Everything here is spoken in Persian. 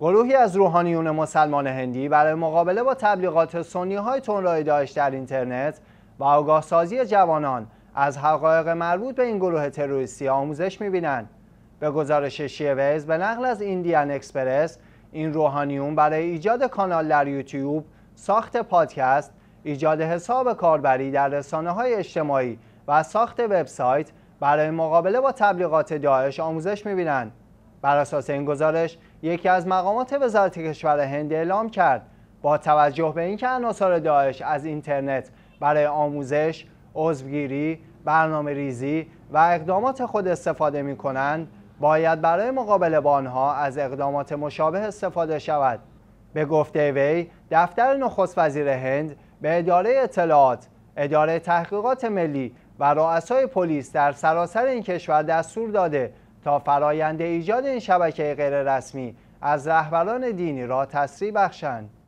گروهی از روحانیون مسلمان هندی برای مقابله با تبلیغات سنی های تنرای داعش در اینترنت و آگاه سازی جوانان از حقایق مربوط به این گروه تروریستی آموزش می‌بینند. به گزارش شیویز به نقل از ایندیان اکسپرس این روحانیون برای ایجاد کانال در یوتیوب، ساخت پادکست، ایجاد حساب کاربری در رسانه های اجتماعی و ساخت وبسایت برای مقابله با تبلیغات داعش آموزش می‌بینند. بر اساس این گزارش یکی از مقامات وزارت کشور هند اعلام کرد با توجه به اینکه عناصر داعش از اینترنت برای آموزش، عضوگیری، برنامه ریزی و اقدامات خود استفاده می کنند، باید برای مقابله با آنها از اقدامات مشابه استفاده شود. به گفته وی، دفتر نخست وزیر هند به اداره اطلاعات، اداره تحقیقات ملی و رؤسای پلیس در سراسر این کشور دستور داده تا فرایند ایجاد این شبکه غیررسمی از رهبران دینی را تسریع بخشند